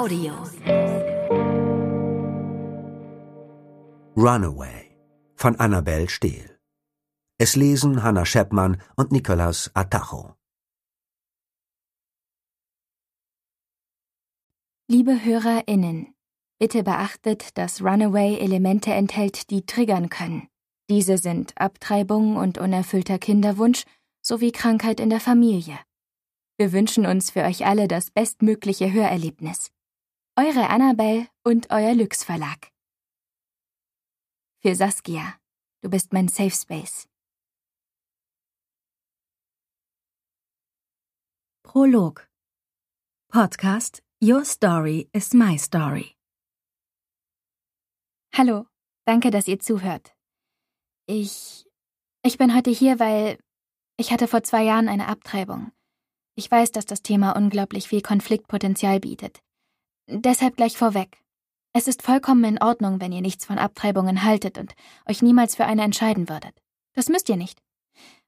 Audio. Runaway von Annabel Stehl. Es lesen Hannah Scheppmann und Nicolas Atacho. Liebe HörerInnen, bitte beachtet, dass Runaway Elemente enthält, die triggern können. Diese sind Abtreibung und unerfüllter Kinderwunsch sowie Krankheit in der Familie. Wir wünschen uns für euch alle das bestmögliche Hörerlebnis. Eure Annabelle und euer Lüx Verlag. Für Saskia, du bist mein Safe Space. Prolog. Podcast Your Story is My Story. Hallo, danke, dass ihr zuhört. Ich. Ich bin heute hier, weil ich hatte vor zwei Jahren eine Abtreibung. Ich weiß, dass das Thema unglaublich viel Konfliktpotenzial bietet. Deshalb gleich vorweg. Es ist vollkommen in Ordnung, wenn ihr nichts von Abtreibungen haltet und euch niemals für eine entscheiden würdet. Das müsst ihr nicht.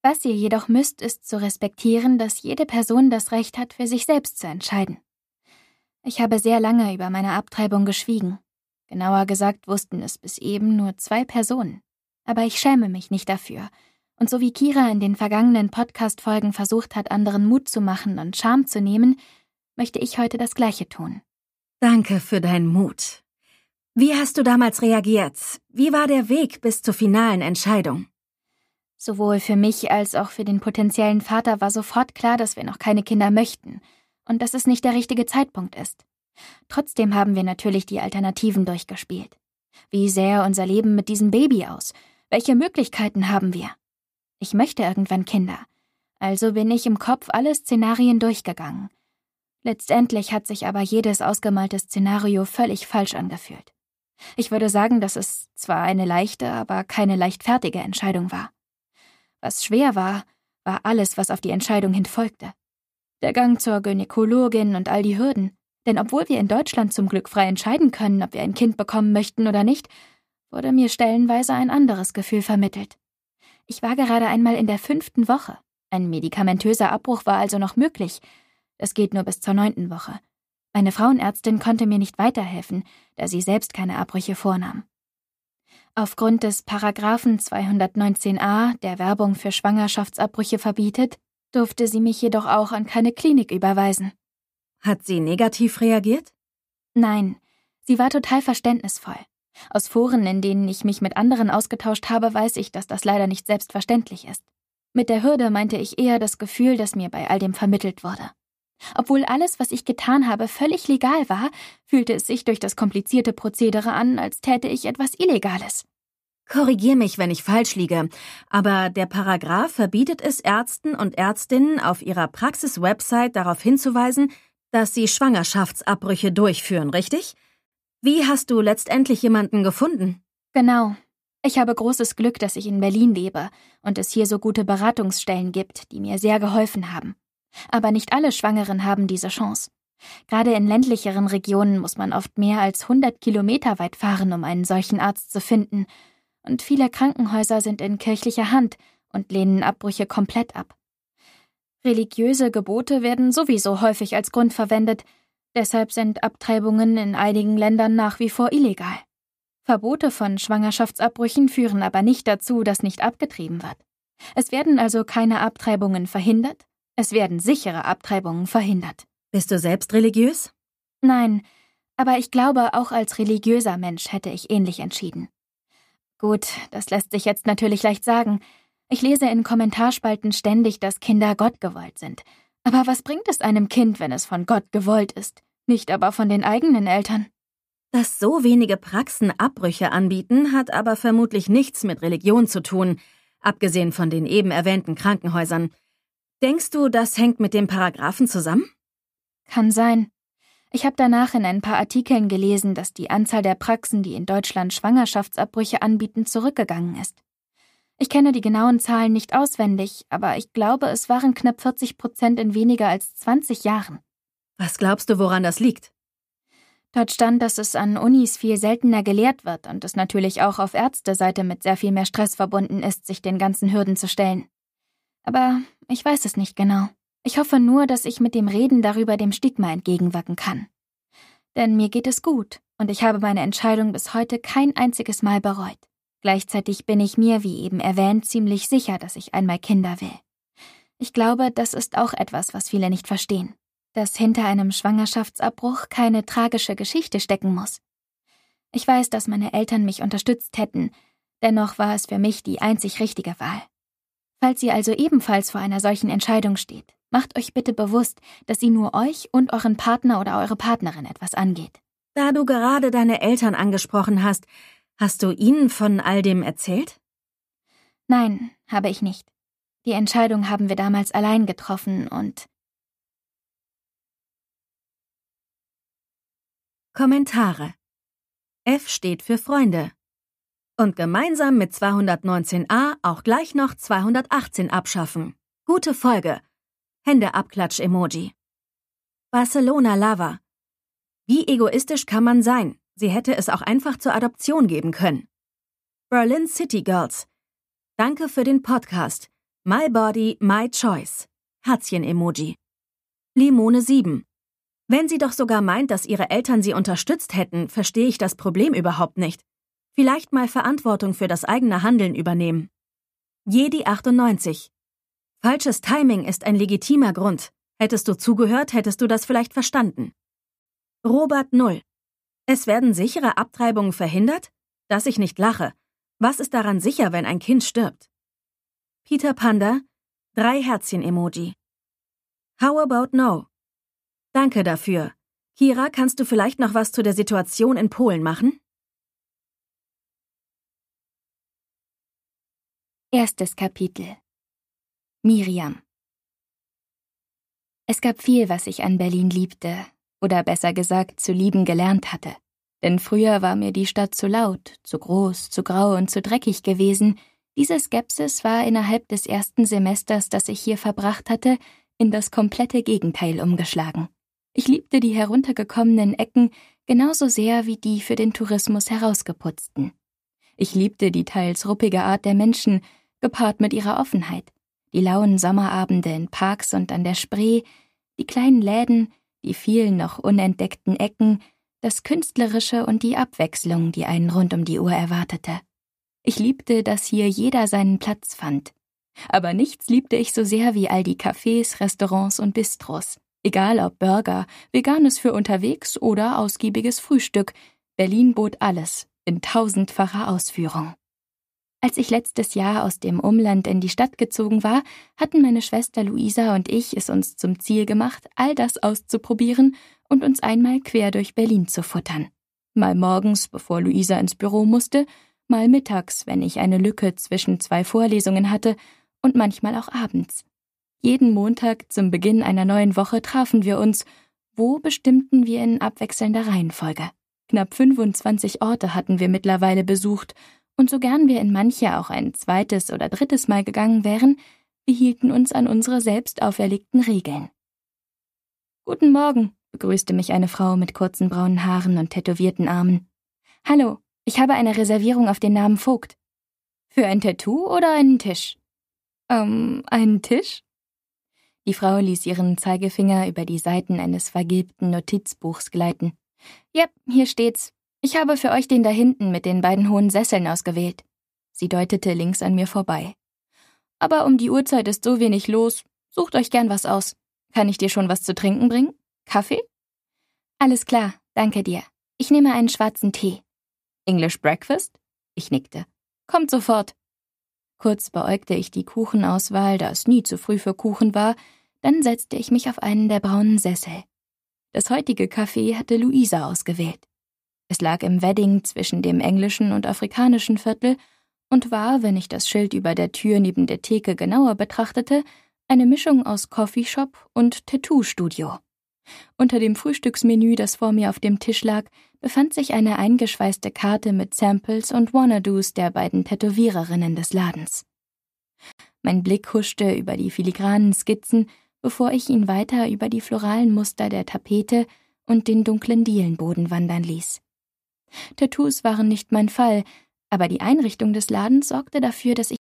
Was ihr jedoch müsst, ist zu respektieren, dass jede Person das Recht hat, für sich selbst zu entscheiden. Ich habe sehr lange über meine Abtreibung geschwiegen. Genauer gesagt wussten es bis eben nur zwei Personen. Aber ich schäme mich nicht dafür. Und so wie Kira in den vergangenen Podcast-Folgen versucht hat, anderen Mut zu machen und Scham zu nehmen, möchte ich heute das Gleiche tun. Danke für deinen Mut. Wie hast du damals reagiert? Wie war der Weg bis zur finalen Entscheidung? Sowohl für mich als auch für den potenziellen Vater war sofort klar, dass wir noch keine Kinder möchten und dass es nicht der richtige Zeitpunkt ist. Trotzdem haben wir natürlich die Alternativen durchgespielt. Wie sähe unser Leben mit diesem Baby aus? Welche Möglichkeiten haben wir? Ich möchte irgendwann Kinder. Also bin ich im Kopf alle Szenarien durchgegangen. Letztendlich hat sich aber jedes ausgemalte Szenario völlig falsch angefühlt. Ich würde sagen, dass es zwar eine leichte, aber keine leichtfertige Entscheidung war. Was schwer war, war alles, was auf die Entscheidung hin folgte. Der Gang zur Gynäkologin und all die Hürden. Denn obwohl wir in Deutschland zum Glück frei entscheiden können, ob wir ein Kind bekommen möchten oder nicht, wurde mir stellenweise ein anderes Gefühl vermittelt. Ich war gerade einmal in der fünften Woche. Ein medikamentöser Abbruch war also noch möglich, es geht nur bis zur neunten Woche. Meine Frauenärztin konnte mir nicht weiterhelfen, da sie selbst keine Abbrüche vornahm. Aufgrund des Paragraphen 219a, der Werbung für Schwangerschaftsabbrüche verbietet, durfte sie mich jedoch auch an keine Klinik überweisen. Hat sie negativ reagiert? Nein, sie war total verständnisvoll. Aus Foren, in denen ich mich mit anderen ausgetauscht habe, weiß ich, dass das leider nicht selbstverständlich ist. Mit der Hürde meinte ich eher das Gefühl, das mir bei all dem vermittelt wurde. Obwohl alles, was ich getan habe, völlig legal war, fühlte es sich durch das komplizierte Prozedere an, als täte ich etwas Illegales. Korrigier mich, wenn ich falsch liege, aber der Paragraph verbietet es Ärzten und Ärztinnen auf ihrer Praxis-Website darauf hinzuweisen, dass sie Schwangerschaftsabbrüche durchführen, richtig? Wie hast du letztendlich jemanden gefunden? Genau. Ich habe großes Glück, dass ich in Berlin lebe und es hier so gute Beratungsstellen gibt, die mir sehr geholfen haben. Aber nicht alle Schwangeren haben diese Chance. Gerade in ländlicheren Regionen muss man oft mehr als 100 Kilometer weit fahren, um einen solchen Arzt zu finden. Und viele Krankenhäuser sind in kirchlicher Hand und lehnen Abbrüche komplett ab. Religiöse Gebote werden sowieso häufig als Grund verwendet, deshalb sind Abtreibungen in einigen Ländern nach wie vor illegal. Verbote von Schwangerschaftsabbrüchen führen aber nicht dazu, dass nicht abgetrieben wird. Es werden also keine Abtreibungen verhindert, es werden sichere Abtreibungen verhindert. Bist du selbst religiös? Nein, aber ich glaube, auch als religiöser Mensch hätte ich ähnlich entschieden. Gut, das lässt sich jetzt natürlich leicht sagen. Ich lese in Kommentarspalten ständig, dass Kinder Gott gewollt sind. Aber was bringt es einem Kind, wenn es von Gott gewollt ist, nicht aber von den eigenen Eltern? Dass so wenige Praxen Abbrüche anbieten, hat aber vermutlich nichts mit Religion zu tun, abgesehen von den eben erwähnten Krankenhäusern. Denkst du, das hängt mit dem Paragraphen zusammen? Kann sein. Ich habe danach in ein paar Artikeln gelesen, dass die Anzahl der Praxen, die in Deutschland Schwangerschaftsabbrüche anbieten, zurückgegangen ist. Ich kenne die genauen Zahlen nicht auswendig, aber ich glaube, es waren knapp 40 Prozent in weniger als 20 Jahren. Was glaubst du, woran das liegt? Dort stand, dass es an Unis viel seltener gelehrt wird und es natürlich auch auf Ärzteseite mit sehr viel mehr Stress verbunden ist, sich den ganzen Hürden zu stellen. Aber ich weiß es nicht genau. Ich hoffe nur, dass ich mit dem Reden darüber dem Stigma entgegenwirken kann. Denn mir geht es gut und ich habe meine Entscheidung bis heute kein einziges Mal bereut. Gleichzeitig bin ich mir, wie eben erwähnt, ziemlich sicher, dass ich einmal Kinder will. Ich glaube, das ist auch etwas, was viele nicht verstehen. Dass hinter einem Schwangerschaftsabbruch keine tragische Geschichte stecken muss. Ich weiß, dass meine Eltern mich unterstützt hätten, dennoch war es für mich die einzig richtige Wahl. Falls ihr also ebenfalls vor einer solchen Entscheidung steht, macht euch bitte bewusst, dass sie nur euch und euren Partner oder eure Partnerin etwas angeht. Da du gerade deine Eltern angesprochen hast, hast du ihnen von all dem erzählt? Nein, habe ich nicht. Die Entscheidung haben wir damals allein getroffen und Kommentare. F steht für Freunde und gemeinsam mit 219a auch gleich noch 218 abschaffen. Gute Folge. Händeabklatsch-Emoji. Barcelona Lava. Wie egoistisch kann man sein? Sie hätte es auch einfach zur Adoption geben können. Berlin City Girls. Danke für den Podcast. My Body, My Choice. Herzchen-Emoji. Limone 7. Wenn sie doch sogar meint, dass ihre Eltern sie unterstützt hätten, verstehe ich das Problem überhaupt nicht vielleicht mal Verantwortung für das eigene Handeln übernehmen. Jedi 98. Falsches Timing ist ein legitimer Grund. Hättest du zugehört, hättest du das vielleicht verstanden. Robert 0. Es werden sichere Abtreibungen verhindert? Dass ich nicht lache. Was ist daran sicher, wenn ein Kind stirbt? Peter Panda, drei Herzchen-Emoji. How about no? Danke dafür. Kira, kannst du vielleicht noch was zu der Situation in Polen machen? Erstes Kapitel Miriam Es gab viel, was ich an Berlin liebte, oder besser gesagt zu lieben gelernt hatte. Denn früher war mir die Stadt zu laut, zu groß, zu grau und zu dreckig gewesen. Diese Skepsis war innerhalb des ersten Semesters, das ich hier verbracht hatte, in das komplette Gegenteil umgeschlagen. Ich liebte die heruntergekommenen Ecken genauso sehr wie die für den Tourismus herausgeputzten. Ich liebte die teils ruppige Art der Menschen, gepaart mit ihrer Offenheit. Die lauen Sommerabende in Parks und an der Spree, die kleinen Läden, die vielen noch unentdeckten Ecken, das Künstlerische und die Abwechslung, die einen rund um die Uhr erwartete. Ich liebte, dass hier jeder seinen Platz fand. Aber nichts liebte ich so sehr wie all die Cafés, Restaurants und Bistros. Egal ob Burger, veganes für unterwegs oder ausgiebiges Frühstück, Berlin bot alles in tausendfacher Ausführung. Als ich letztes Jahr aus dem Umland in die Stadt gezogen war, hatten meine Schwester Luisa und ich es uns zum Ziel gemacht, all das auszuprobieren und uns einmal quer durch Berlin zu futtern. Mal morgens, bevor Luisa ins Büro musste, mal mittags, wenn ich eine Lücke zwischen zwei Vorlesungen hatte, und manchmal auch abends. Jeden Montag zum Beginn einer neuen Woche trafen wir uns, wo bestimmten wir in abwechselnder Reihenfolge. Knapp 25 Orte hatten wir mittlerweile besucht und so gern wir in manche auch ein zweites oder drittes Mal gegangen wären, wir hielten uns an unsere selbst auferlegten Regeln. Guten Morgen, begrüßte mich eine Frau mit kurzen braunen Haaren und tätowierten Armen. Hallo, ich habe eine Reservierung auf den Namen Vogt. Für ein Tattoo oder einen Tisch? Ähm, einen Tisch? Die Frau ließ ihren Zeigefinger über die Seiten eines vergilbten Notizbuchs gleiten. Ja, hier steht's. Ich habe für euch den da hinten mit den beiden hohen Sesseln ausgewählt. Sie deutete links an mir vorbei. Aber um die Uhrzeit ist so wenig los. Sucht euch gern was aus. Kann ich dir schon was zu trinken bringen? Kaffee? Alles klar, danke dir. Ich nehme einen schwarzen Tee. English Breakfast? Ich nickte. Kommt sofort. Kurz beäugte ich die Kuchenauswahl, da es nie zu früh für Kuchen war, dann setzte ich mich auf einen der braunen Sessel. Das heutige Kaffee hatte Luisa ausgewählt. Es lag im Wedding zwischen dem englischen und afrikanischen Viertel und war, wenn ich das Schild über der Tür neben der Theke genauer betrachtete, eine Mischung aus Coffeeshop und Tattoo-Studio. Unter dem Frühstücksmenü, das vor mir auf dem Tisch lag, befand sich eine eingeschweißte Karte mit Samples und Wannadoos der beiden Tätowiererinnen des Ladens. Mein Blick huschte über die filigranen Skizzen, bevor ich ihn weiter über die floralen Muster der Tapete und den dunklen Dielenboden wandern ließ. Tattoos waren nicht mein Fall, aber die Einrichtung des Ladens sorgte dafür, dass ich